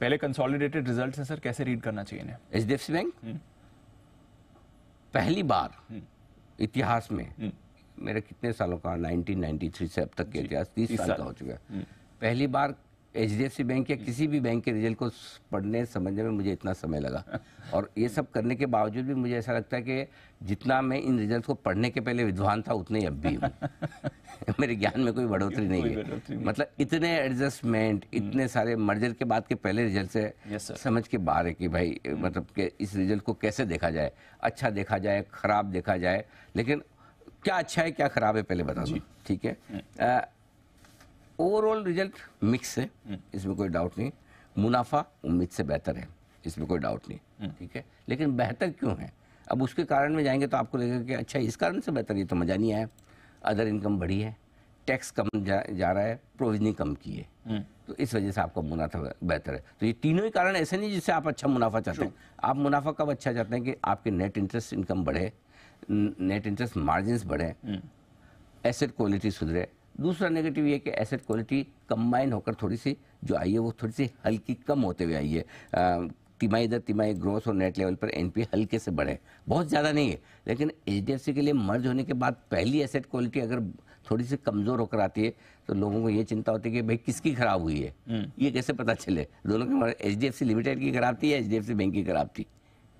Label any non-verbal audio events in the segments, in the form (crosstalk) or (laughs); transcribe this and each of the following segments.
पहले consolidated result हैं sir कैसे रीड करना चाहिए H D F C bank पहली बार हम्म। इतिहास में हम्म। मेरे कितने सालों का 1993 से अब तक के इतिहास तीस साल का हो चुका है हम्म। पहली बार H D F C bank या किसी भी बैंक के रिजल्ट को पढ़ने समझने में मुझे इतना समय लगा (laughs) और ये सब करने के बावजूद भी मुझे ऐसा लगता है कि जितना मैं इन रिजल्ट को पढ़ने के पहले विद्वान था उतने ही अब भी (laughs) मेरे ज्ञान में कोई बढ़ोतरी नहीं है मतलब इतने एडजस्टमेंट हम्म। इतने सारे मर्जर के बाद के पहले रिजल्ट से समझ के बाहर है कि भाई हम्म। मतलब के इस रिजल्ट को कैसे देखा जाए अच्छा देखा जाए खराब देखा जाए लेकिन क्या अच्छा है क्या खराब है पहले बता दो ठीक है ओवरऑल रिजल्ट मिक्स है हम्म। इसमें कोई डाउट नहीं मुनाफा उम्मीद से बेहतर है इसमें कोई डाउट नहीं ठीक है लेकिन बेहतर क्यों है अब उसके कारण में जाएंगे तो आपको लगेगा कि अच्छा इस कारण से बेहतर ये तो मज़ा नहीं आया अदर इनकम बढ़ी है टैक्स कम जा, जा रहा है प्रोविजनिंग कम की है हम्म। तो इस वजह से आपका मुनाफा बेहतर है तो ये तीनों ही कारण ऐसे नहीं जिससे आप अच्छा मुनाफा चाहते हैं आप मुनाफा कब अच्छा चाहते हैं कि आपके नेट इंटरेस्ट इनकम बढ़े नेट इंटरेस्ट मार्जिन बढ़े एसेट हम्म। क्वालिटी सुधरे दूसरा नेगेटिव ये कि एसेट क्वालिटी कंबाइन होकर थोड़ी सी जो आई है वो थोड़ी सी हल्की कम होते हुए आई है तिमाही दर तिमाही ग्रोथ और नेट लेवल पर एनपी हल्के से बढ़े बहुत ज़्यादा नहीं है लेकिन एच के लिए मर्ज होने के बाद पहली एसेट क्वालिटी अगर थोड़ी सी कमज़ोर होकर आती है तो लोगों को ये चिंता होती है कि भाई किसकी खराब हुई है हम्म। ये कैसे पता चले दोनों के एच डी लिमिटेड की खराब थी या एच बैंक की खराब थी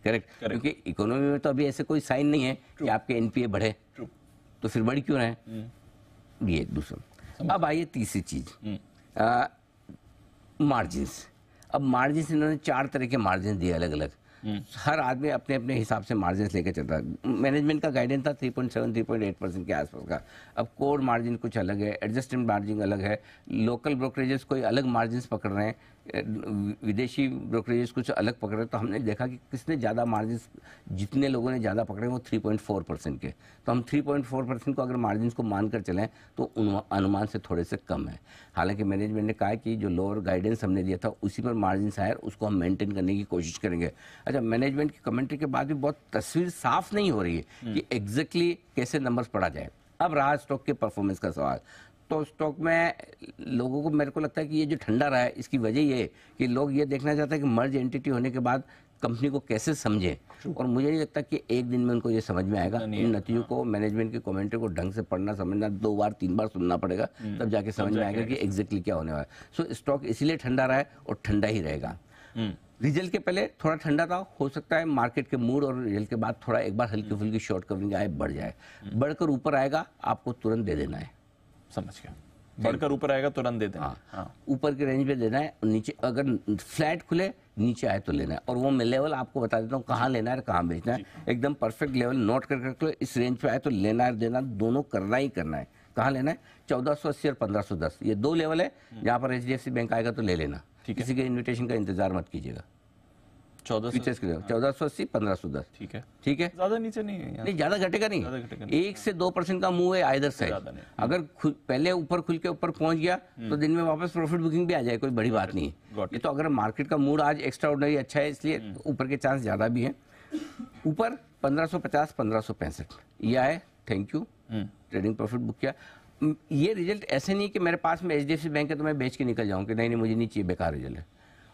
करेक्ट क्योंकि इकोनॉमी में तो अभी ऐसे कोई साइन नहीं है कि आपके एनपीए बढ़े तो फिर बढ़ क्यों रहे हम्म। ये दूसरा अब आइए तीसरी चीज मार्जिन हम्म। अब मार्जिन इन्होंने चार तरह के मार्जिन दिए अलग अलग हम्म। हर आदमी अपने अपने हिसाब से मार्जिन लेकर चलता है मैनेजमेंट का गाइडेंस था 3.7 3.8 परसेंट के आसपास का अब कोर मार्जिन कुछ अलग है एडजस्टमेंट मार्जिन अलग है लोकल ब्रोकरेजेस कोई अलग मार्जिन पकड़ रहे हैं विदेशी ब्रोकरेजेस कुछ अलग पकड़े तो हमने देखा कि किसने ज़्यादा मार्जिन जितने लोगों ने ज़्यादा पकड़े वो 3.4 परसेंट के तो हम 3.4 परसेंट को अगर मार्जिन को मानकर चलें तो अनुमान से थोड़े से कम है हालांकि मैनेजमेंट ने कहा कि जो लोअर गाइडेंस हमने दिया था उसी पर मार्जिन आया उसको हम मेनटेन करने की कोशिश करेंगे अच्छा मैनेजमेंट की कमेंट्री के बाद भी बहुत तस्वीर साफ नहीं हो रही है हम्म। कि एग्जैक्टली exactly कैसे नंबर्स पढ़ा जाए अब रहा स्टॉक के परफॉर्मेंस का सवाल तो स्टॉक में लोगों को मेरे को लगता है कि ये जो ठंडा रहा है इसकी वजह ये है कि लोग ये देखना चाहते हैं कि मर्ज एंटिटी होने के बाद कंपनी को कैसे समझें और मुझे नहीं लगता कि एक दिन में उनको ये समझ में आएगा इन नतीजों को मैनेजमेंट के कमेंट्री को ढंग से पढ़ना समझना दो बार तीन बार सुनना पड़ेगा हम्म, तब जाके समझ में आएगा कि एग्जैक्टली क्या होने वाला है सो स्टॉक इसीलिए ठंडा रहा है और ठंडा ही रहेगा रिजल्ट हम्म। के पहले थोड़ा ठंडा था हो सकता है मार्केट के मूड और रिजल्ट के बाद थोड़ा एक बार हल्की फुल्की शॉर्ट हम्म। कवरिंग आए बढ़ जाए बढ़कर ऊपर आएगा आपको तुरंत दे देना है समझ गया बढ़कर ऊपर आएगा तो रन दे देना हाँ। हाँ। ऊपर की रेंज पे लेना है नीचे अगर फ्लैट खुले नीचे आए तो लेना है और वो मैं लेवल आपको बता देता हूँ कहाँ लेना है कहाँ बेचना है एकदम परफेक्ट लेवल नोट कर कर इस रेंज पे आए तो लेना है देना दोनों करना ही करना है कहाँ लेना है चौदह सौ अस्सी और पंद्रह सौ दस ये दो लेवल है जहाँ हम्म। पर एच बैंक आएगा तो ले लेना किसी के इन्विटेशन का इंतजार मत कीजिएगा चौदह किलो हाँ। चौदह सौ अस्सी पंद्रह सौ दस ठीक है ठीक है ज्यादा नीचे नहीं है नहीं ज्यादा घटेगा नहीं, एक से दो परसेंट का मूव है आइदर साइड अगर पहले ऊपर खुल के ऊपर पहुंच गया हम्म। तो दिन में वापस प्रॉफिट बुकिंग भी आ जाए कोई बड़ी बात नहीं है ये तो अगर मार्केट का मूड आज एक्स्ट्रा ऑर्डनरी अच्छा है इसलिए हम्म। ऊपर के चांस ज्यादा भी है ऊपर पंद्रह सौ पचास पंद्रह सौ पैंसठ यह है thank you trading profit book किया ये रिजल्ट ऐसे नहीं कि मेरे पास में एच बैंक है तो मैं बेच के निकल जाऊँ कि नहीं नहीं मुझे नहीं चाहिए बेकार रिजल्ट है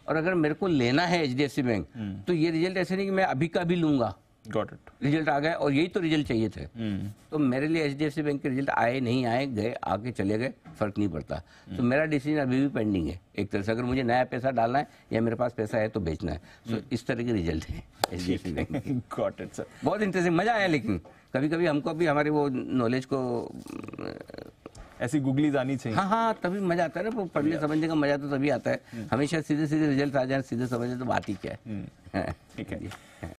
और अगर मेरे को लेना है एच बैंक हम्म। तो ये रिजल्ट ऐसे नहीं कि मैं अभी का भी लूंगा गॉट इट रिजल्ट आ गया और यही तो रिजल्ट चाहिए थे हम्म। तो मेरे लिए एच बैंक के रिजल्ट आए नहीं आए गए आके चले गए फर्क नहीं पड़ता हम्म। तो मेरा डिसीजन अभी भी पेंडिंग है एक तरह से अगर मुझे नया पैसा डालना है या मेरे पास पैसा है तो बेचना है तो इस तरह के रिजल्ट है H bank got it sir बहुत इंटरेस्टिंग मजा आया लेकिन कभी कभी हमको भी हमारे वो नॉलेज को ऐसी गुगलीज आनी चाहिए हाँ हाँ तभी मजा आता है ना पढ़ने समझने का मजा तो तभी आता है hmm. हमेशा सीधे सीधे रिजल्ट आ जाए सीधे समझे तो बात ही क्या है hmm. हाँ। ठीक है